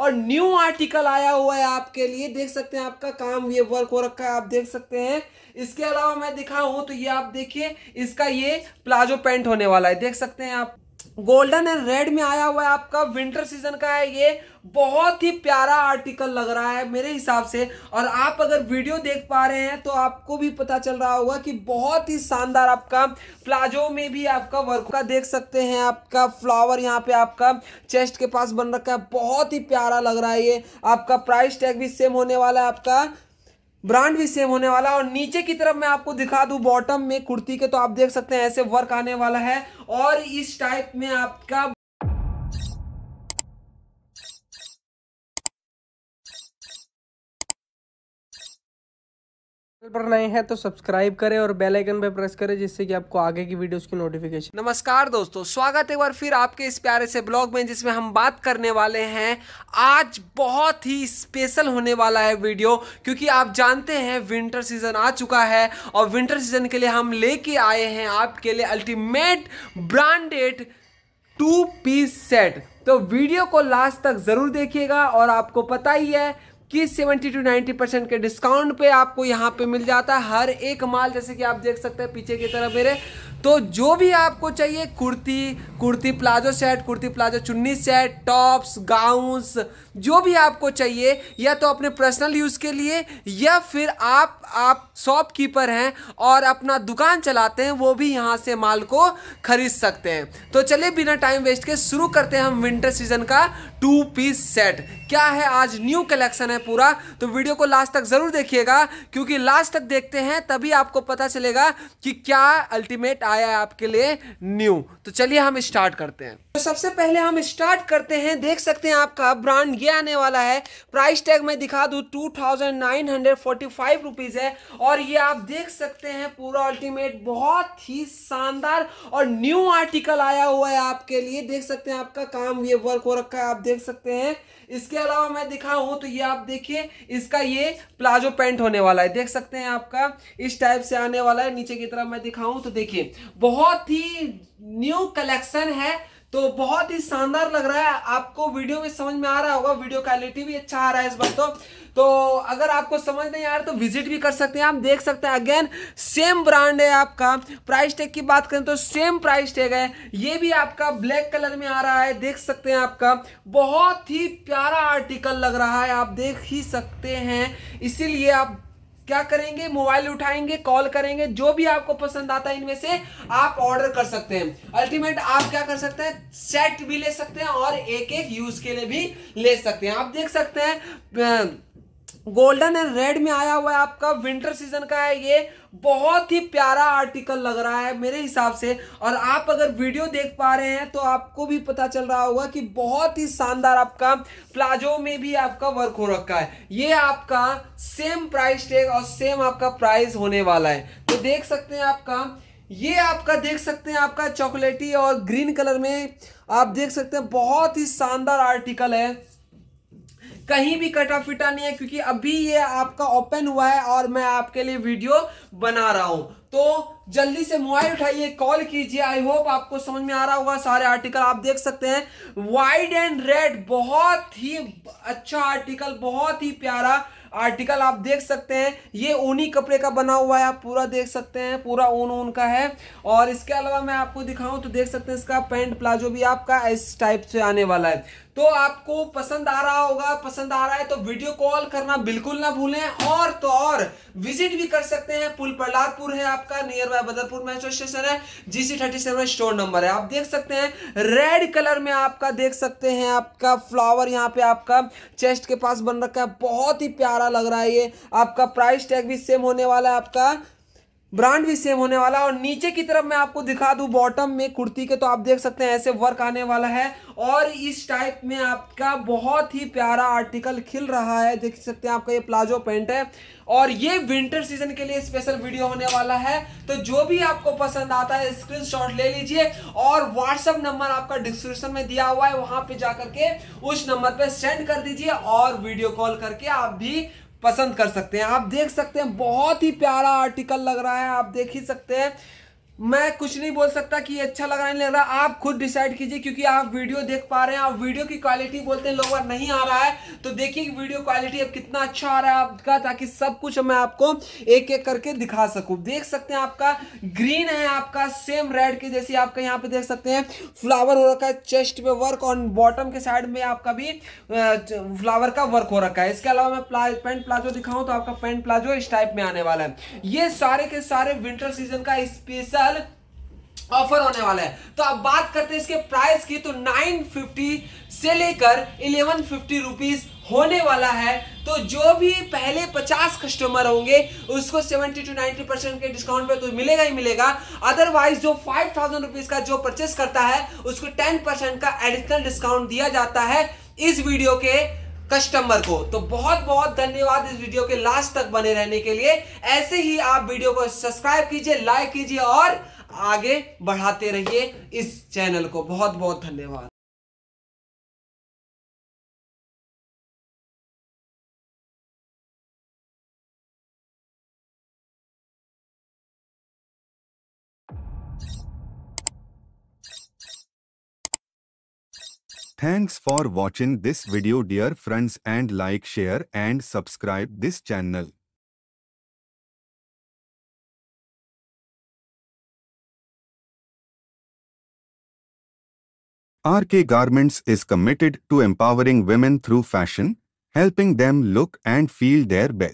और new article आया हुआ है आपके लिए देख सकते हैं आपका काम ये वर्क हो रखा है आप देख सकते हैं इसके अलावा मैं दिखा हूं तो ये आप देखिए इसका ये प्लाजो पेंट होने वाला है देख सकते हैं आप गोल्डन एंड रेड में आया हुआ है आपका विंटर सीजन का है ये बहुत ही प्यारा आर्टिकल लग रहा है मेरे हिसाब से और आप अगर वीडियो देख पा रहे हैं तो आपको भी पता चल रहा होगा कि बहुत ही शानदार आपका प्लाजो में भी आपका वर्क का देख सकते हैं आपका फ्लावर यहाँ पे आपका चेस्ट के पास बन रखा है बहुत ही प्यारा लग रहा है ये आपका प्राइस टैग भी सेम होने वाला है आपका ब्रांड भी सेम होने वाला और नीचे की तरफ मैं आपको दिखा दूं बॉटम में कुर्ती के तो आप देख सकते हैं ऐसे वर्क आने वाला है और इस टाइप में आपका पर नए हैं तो सब्सक्राइब करें और बेल आइकन पर प्रेस करें जिससे कि आपको आगे की वीडियोस की नोटिफिकेशन नमस्कार दोस्तों स्वागत है एक बार फिर आपके इस प्यारे से ब्लॉग में जिसमें हम बात करने वाले हैं आज बहुत ही स्पेशल होने वाला है वीडियो क्योंकि आप जानते हैं विंटर सीजन आ चुका है और विंटर सीजन के लिए हम लेके आए हैं आपके लिए ultimate branded two piece set तो वीडियो को लास्ट तक ज़रूर देखिएगा और आपको पता ही है कि 70 टू 90 परसेंट के डिस्काउंट पे आपको यहाँ पे मिल जाता है हर एक माल जैसे कि आप देख सकते हैं पीछे की तरफ मेरे तो जो भी आपको चाहिए kurti kurti palazzo set kurti palazzo चुन्नी सेट टॉप्स गाउन्स जो भी आपको चाहिए या तो अपने पर्सनल यूज़ के लिए या फिर आप आप शॉपकीपर हैं और अपना दुकान चलाते हैं वो भी यहाँ से माल को खरीद सकते हैं तो चलिए बिना टाइम वेस्ट के शुरू करते हैं हम विंटर सीजन का टू पीस सेट क्या है आज न्यू कलेक्शन है पूरा तो वीडियो को लास्ट तक ज़रूर देखिएगा क्योंकि लास्ट तक देखते हैं तभी आपको पता चलेगा कि क्या अल्टीमेट आया है आपके लिए न्यू तो चलिए हम स्टार्ट करते हैं तो सबसे पहले हम स्टार्ट करते हैं देख सकते हैं आपका ब्रांड ये आने वाला है प्राइस टैग मैं दिखा दूँ two thousand nine hundred forty five rupees है और ये आप देख सकते हैं पूरा अल्टीमेट बहुत ही शानदार और न्यू आर्टिकल आया हुआ है आपके लिए देख सकते हैं आपका काम ये वर्क हो रखा है आप देख सकते हैं इसके अलावा मैं दिखाऊँ तो ये आप देखिए इसका ये प्लाजो पैंट होने वाला है देख सकते हैं आपका इस टाइप से आने वाला है नीचे की तरफ मैं दिखाऊं तो देखिए बहुत ही न्यू कलेक्शन है तो बहुत ही शानदार लग रहा है आपको वीडियो भी समझ में आ रहा होगा वीडियो क्वालिटी भी अच्छा आ रहा है इस बार तो तो अगर आपको समझ नहीं आ रहा तो विजिट भी कर सकते हैं आप देख सकते हैं अगेन सेम ब्रांड है आपका प्राइस टैग की बात करें तो सेम प्राइस टैग है ये भी आपका ब्लैक कलर में आ रहा है देख सकते हैं आपका बहुत ही प्यारा आर्टिकल लग रहा है आप देख ही सकते हैं इसीलिए आप क्या करेंगे मोबाइल उठाएंगे कॉल करेंगे जो भी आपको पसंद आता है इनमें से आप ऑर्डर कर सकते हैं अल्टीमेट आप क्या कर सकते हैं सेट भी ले सकते हैं और एक एक यूज के लिए भी ले सकते हैं आप देख सकते हैं गोल्डन एंड रेड में आया हुआ है आपका विंटर सीजन का है ये बहुत ही प्यारा आर्टिकल लग रहा है मेरे हिसाब से और आप अगर वीडियो देख पा रहे हैं तो आपको भी पता चल रहा होगा कि बहुत ही शानदार आपका प्लाजो में भी आपका वर्क हो रखा है ये आपका सेम प्राइस टैग और सेम आपका प्राइस होने वाला है तो देख सकते हैं आपका ये आपका देख सकते हैं आपका चॉकलेटी और ग्रीन कलर में आप देख सकते हैं बहुत ही शानदार आर्टिकल है कहीं भी कटा फिटा नहीं है क्योंकि अभी ये आपका ओपन हुआ है और मैं आपके लिए वीडियो बना रहा हूं तो जल्दी से मोबाइल उठाइए कॉल कीजिए आई होप आपको समझ में आ रहा होगा सारे आर्टिकल आप देख सकते हैं वाइड एंड रेड बहुत ही अच्छा आर्टिकल बहुत ही प्यारा आर्टिकल आप देख सकते हैं ये ऊनी कपड़े का बना हुआ है आप पूरा देख सकते हैं पूरा ऊन ऊन का है और इसके अलावा मैं आपको दिखाऊं तो देख सकते हैं इसका पैंट प्लाजो भी आपका इस टाइप से आने वाला है तो आपको पसंद आ रहा होगा पसंद आ रहा है तो वीडियो कॉल करना बिल्कुल ना भूलें और तो और विजिट भी कर सकते हैं पुल प्रहलादपुर है आपका near by Badarpur metro station है GC thirty seven store number है आप देख सकते हैं रेड कलर में आपका देख सकते हैं आपका फ्लावर यहाँ पे आपका चेस्ट के पास बन रखा है बहुत ही प्यारा लग रहा है ये आपका प्राइस टैग भी सेम होने वाला है आपका ब्रांड भी सेम होने वाला और नीचे की तरफ मैं आपको दिखा दूं बॉटम में कुर्ती के तो आप देख सकते हैं ऐसे वर्क आने वाला है और इस टाइप में आपका बहुत ही प्यारा आर्टिकल खिल रहा है देख सकते हैं आपका ये प्लाजो पेंट है और ये विंटर सीजन के लिए स्पेशल वीडियो होने वाला है तो जो भी आपको पसंद आता है स्क्रीनशॉट ले लीजिए और व्हाट्सअप नंबर आपका डिस्क्रिप्शन में दिया हुआ है वहां पे जाकर के उस नंबर पे सेंड कर दीजिए और वीडियो कॉल करके आप भी पसंद कर सकते हैं आप देख सकते हैं बहुत ही प्यारा आर्टिकल लग रहा है आप देख ही सकते हैं मैं कुछ नहीं बोल सकता कि अच्छा लग रहा नहीं लग रहा आप खुद डिसाइड कीजिए क्योंकि आप वीडियो देख पा रहे हैं आप वीडियो की क्वालिटी बोलते हैं लोअर नहीं आ रहा है तो देखिए वीडियो क्वालिटी अब कितना अच्छा आ रहा है आपका ताकि सब कुछ मैं आपको एक एक करके दिखा सकूं देख सकते हैं आपका ग्रीन है आपका सेम रेड के जैसे आपका यहाँ पे देख सकते हैं फ्लावर हो रखा है चेस्ट पे वर्क और बॉटम के साइड में आपका भी फ्लावर का वर्क हो रखा है इसके अलावा मैं प्ला, पेंट प्लाजो दिखाऊं तो आपका पेंट प्लाजो इस टाइप में आने वाला है ये सारे के सारे विंटर सीजन का स्पेशल साल ऑफर होने वाला है तो अब बात करते हैं इसके प्राइस की तो 950 से लेकर 1150 फिफ्टी होने वाला है तो जो भी पहले 50 कस्टमर होंगे उसको 70 टू 90 परसेंट के डिस्काउंट पे तो मिलेगा ही मिलेगा अदरवाइज जो फाइव थाउजेंड रुपीज का जो परचेस करता है उसको 10 परसेंट का एडिशनल डिस्काउंट दिया जाता है इस वीडियो के कस्टमर को तो बहुत बहुत धन्यवाद इस वीडियो के लास्ट तक बने रहने के लिए ऐसे ही आप वीडियो को सब्सक्राइब कीजिए लाइक कीजिए और आगे बढ़ाते रहिए इस चैनल को बहुत बहुत धन्यवाद Thanks for watching this video dear friends and like share and subscribe this channel. RK Garments is committed to empowering women through fashion, helping them look and feel their best.